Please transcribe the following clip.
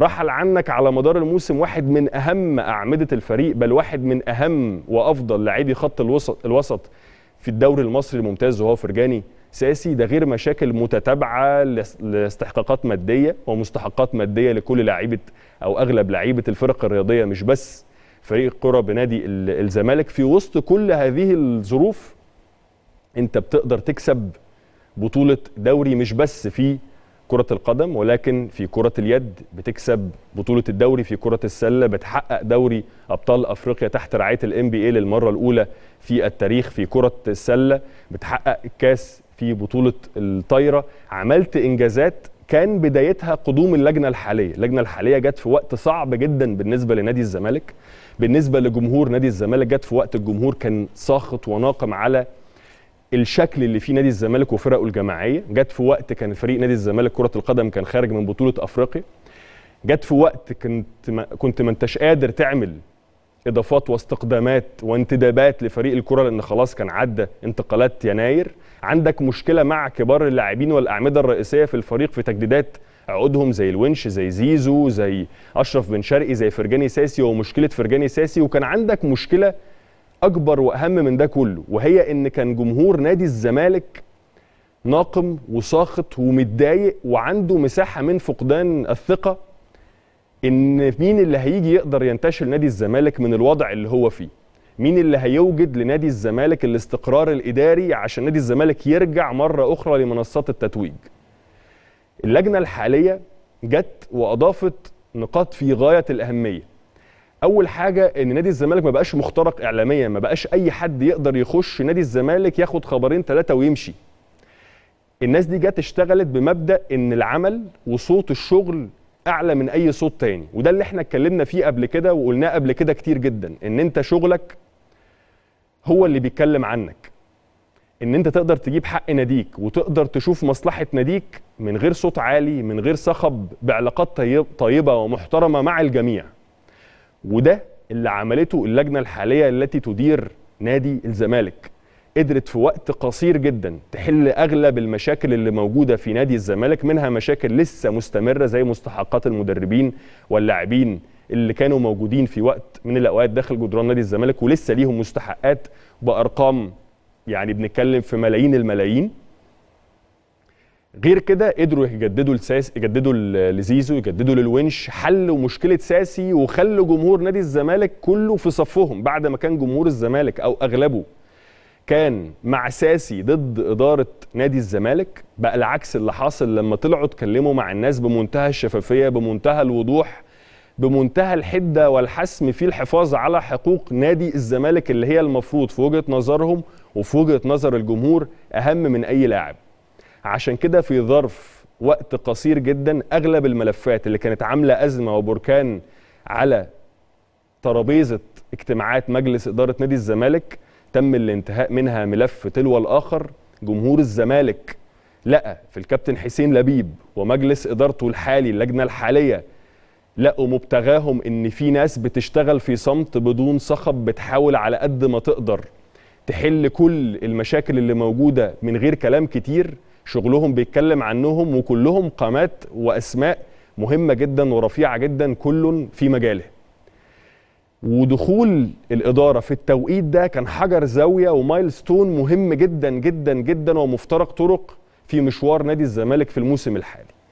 رحل عنك على مدار الموسم واحد من اهم اعمده الفريق بل واحد من اهم وافضل لاعبي خط الوسط الوسط في الدوري المصري الممتاز وهو فرجاني ساسي ده غير مشاكل متتابعه لاستحقاقات ماديه ومستحقات ماديه لكل لاعيبه او اغلب لاعيبه الفرق الرياضيه مش بس فريق الكره بنادي الزمالك في وسط كل هذه الظروف انت بتقدر تكسب بطوله دوري مش بس في كرة القدم ولكن في كرة اليد بتكسب بطولة الدوري في كرة السلة بتحقق دوري أبطال أفريقيا تحت رعاية الـ NBA للمرة الأولى في التاريخ في كرة السلة بتحقق كاس في بطولة الطايرة عملت إنجازات كان بدايتها قدوم اللجنة الحالية اللجنة الحالية جت في وقت صعب جدا بالنسبة لنادي الزمالك بالنسبة لجمهور نادي الزمالك جت في وقت الجمهور كان ساخط وناقم على الشكل اللي فيه نادي الزمالك وفرقه الجماعيه جت في وقت كان فريق نادي الزمالك كره القدم كان خارج من بطوله افريقيا جت في وقت كنت ما كنت ما انتش قادر تعمل اضافات واستقدامات وانتدابات لفريق الكره لان خلاص كان عدى انتقالات يناير عندك مشكله مع كبار اللاعبين والاعمده الرئيسيه في الفريق في تجديدات عقودهم زي الونش زي زيزو زي اشرف بن شرقي زي فرجاني ساسي ومشكله فرجاني ساسي وكان عندك مشكله اكبر واهم من ده كله وهي ان كان جمهور نادي الزمالك ناقم وساخط ومتضايق وعنده مساحه من فقدان الثقه ان مين اللي هيجي يقدر ينتشل نادي الزمالك من الوضع اللي هو فيه مين اللي هيوجد لنادي الزمالك الاستقرار الاداري عشان نادي الزمالك يرجع مره اخرى لمنصات التتويج اللجنه الحاليه جت واضافت نقاط في غايه الاهميه اول حاجه ان نادي الزمالك ما بقاش مخترق اعلاميا ما بقاش اي حد يقدر يخش نادي الزمالك ياخد خبرين ثلاثه ويمشي الناس دي جت اشتغلت بمبدا ان العمل وصوت الشغل اعلى من اي صوت تاني وده اللي احنا اتكلمنا فيه قبل كده وقلناه قبل كده كتير جدا ان انت شغلك هو اللي بيتكلم عنك ان انت تقدر تجيب حق ناديك وتقدر تشوف مصلحه ناديك من غير صوت عالي من غير صخب بعلاقات طيب-، طيبه ومحترمه مع الجميع وده اللي عملته اللجنه الحاليه التي تدير نادي الزمالك قدرت في وقت قصير جدا تحل اغلب المشاكل اللي موجوده في نادي الزمالك منها مشاكل لسه مستمره زي مستحقات المدربين واللاعبين اللي كانوا موجودين في وقت من الاوقات داخل جدران نادي الزمالك ولسه ليهم مستحقات بارقام يعني بنتكلم في ملايين الملايين غير كده قدروا يجددوا لساس يجددوا لزيزو يجددوا للونش حلوا مشكله ساسي وخلوا جمهور نادي الزمالك كله في صفهم بعد ما كان جمهور الزمالك او اغلبه كان مع ساسي ضد اداره نادي الزمالك بقى العكس اللي حاصل لما طلعوا اتكلموا مع الناس بمنتهى الشفافيه بمنتهى الوضوح بمنتهى الحده والحسم في الحفاظ على حقوق نادي الزمالك اللي هي المفروض في وجهه نظرهم وفي وجهه نظر الجمهور اهم من اي لاعب عشان كده في ظرف وقت قصير جدا اغلب الملفات اللي كانت عامله ازمه وبركان على ترابيزه اجتماعات مجلس اداره نادي الزمالك تم الانتهاء منها ملف تلو الاخر جمهور الزمالك لقى في الكابتن حسين لبيب ومجلس ادارته الحالي اللجنه الحاليه لقوا مبتغاهم ان في ناس بتشتغل في صمت بدون صخب بتحاول على قد ما تقدر تحل كل المشاكل اللي موجوده من غير كلام كتير شغلهم بيتكلم عنهم وكلهم قامات واسماء مهمه جدا ورفيعه جدا كل في مجاله ودخول الاداره في التوقيت ده كان حجر زاويه ومايلستون مهم جدا جدا جدا ومفترق طرق في مشوار نادي الزمالك في الموسم الحالي